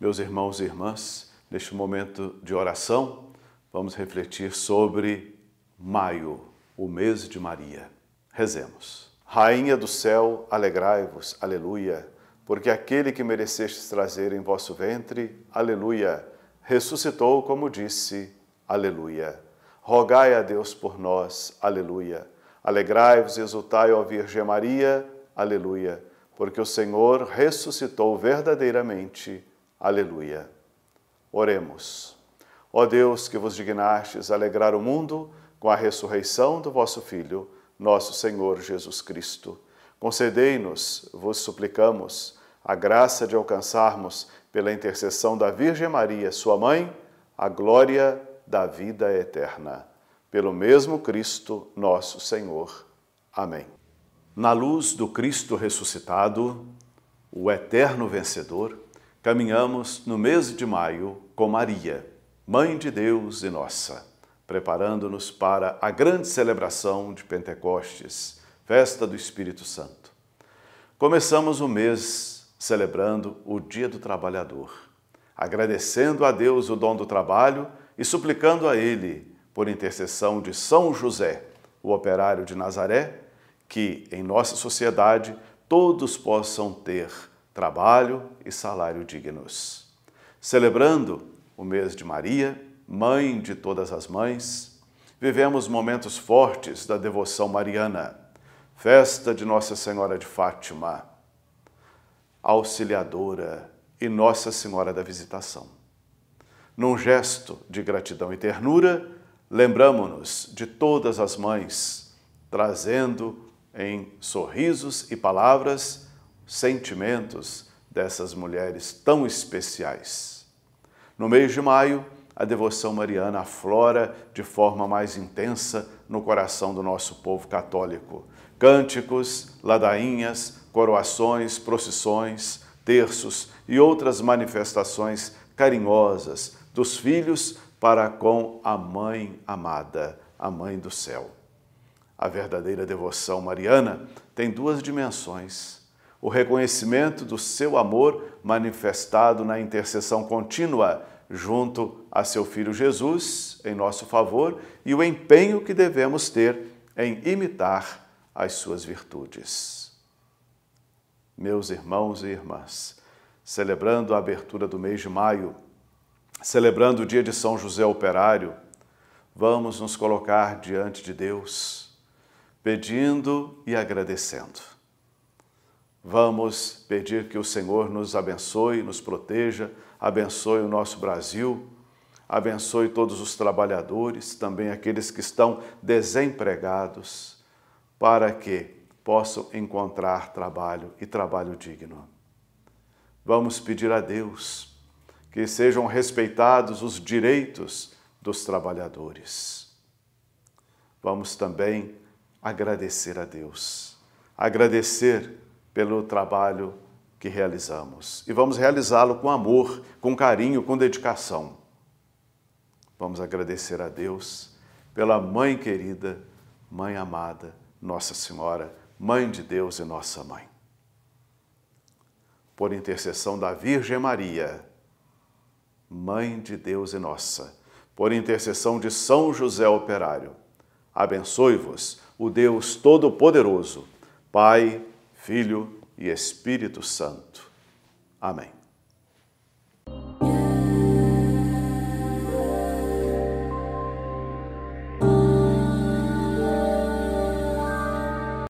Meus irmãos e irmãs, neste momento de oração, vamos refletir sobre maio, o mês de Maria. Rezemos. Rainha do céu, alegrai-vos, aleluia, porque aquele que merecestes trazer em vosso ventre, aleluia, ressuscitou como disse, aleluia. Rogai a Deus por nós, aleluia. Alegrai-vos e exultai, ó Virgem Maria, aleluia, porque o Senhor ressuscitou verdadeiramente, aleluia Aleluia. Oremos. Ó Deus, que vos dignastes alegrar o mundo com a ressurreição do vosso Filho, nosso Senhor Jesus Cristo. Concedei-nos, vos suplicamos, a graça de alcançarmos, pela intercessão da Virgem Maria, sua mãe, a glória da vida eterna. Pelo mesmo Cristo, nosso Senhor. Amém. Na luz do Cristo ressuscitado, o eterno vencedor, caminhamos no mês de maio com Maria, Mãe de Deus e nossa, preparando-nos para a grande celebração de Pentecostes, festa do Espírito Santo. Começamos o mês celebrando o Dia do Trabalhador, agradecendo a Deus o dom do trabalho e suplicando a Ele, por intercessão de São José, o operário de Nazaré, que em nossa sociedade todos possam ter trabalho e salário dignos. Celebrando o mês de Maria, mãe de todas as mães, vivemos momentos fortes da devoção mariana. Festa de Nossa Senhora de Fátima, Auxiliadora e Nossa Senhora da Visitação. Num gesto de gratidão e ternura, lembramos-nos de todas as mães, trazendo em sorrisos e palavras sentimentos dessas mulheres tão especiais. No mês de maio, a devoção mariana aflora de forma mais intensa no coração do nosso povo católico. Cânticos, ladainhas, coroações, procissões, terços e outras manifestações carinhosas dos filhos para com a mãe amada, a mãe do céu. A verdadeira devoção mariana tem duas dimensões: o reconhecimento do seu amor manifestado na intercessão contínua junto a seu Filho Jesus em nosso favor e o empenho que devemos ter em imitar as suas virtudes. Meus irmãos e irmãs, celebrando a abertura do mês de maio, celebrando o dia de São José Operário, vamos nos colocar diante de Deus, pedindo e agradecendo Vamos pedir que o Senhor nos abençoe, nos proteja, abençoe o nosso Brasil, abençoe todos os trabalhadores, também aqueles que estão desempregados, para que possam encontrar trabalho e trabalho digno. Vamos pedir a Deus que sejam respeitados os direitos dos trabalhadores. Vamos também agradecer a Deus, agradecer pelo trabalho que realizamos. E vamos realizá-lo com amor, com carinho, com dedicação. Vamos agradecer a Deus pela mãe querida, mãe amada, Nossa Senhora, mãe de Deus e nossa mãe. Por intercessão da Virgem Maria, mãe de Deus e nossa, por intercessão de São José Operário, abençoe-vos o Deus Todo-Poderoso, Pai, Filho e Espírito Santo. Amém.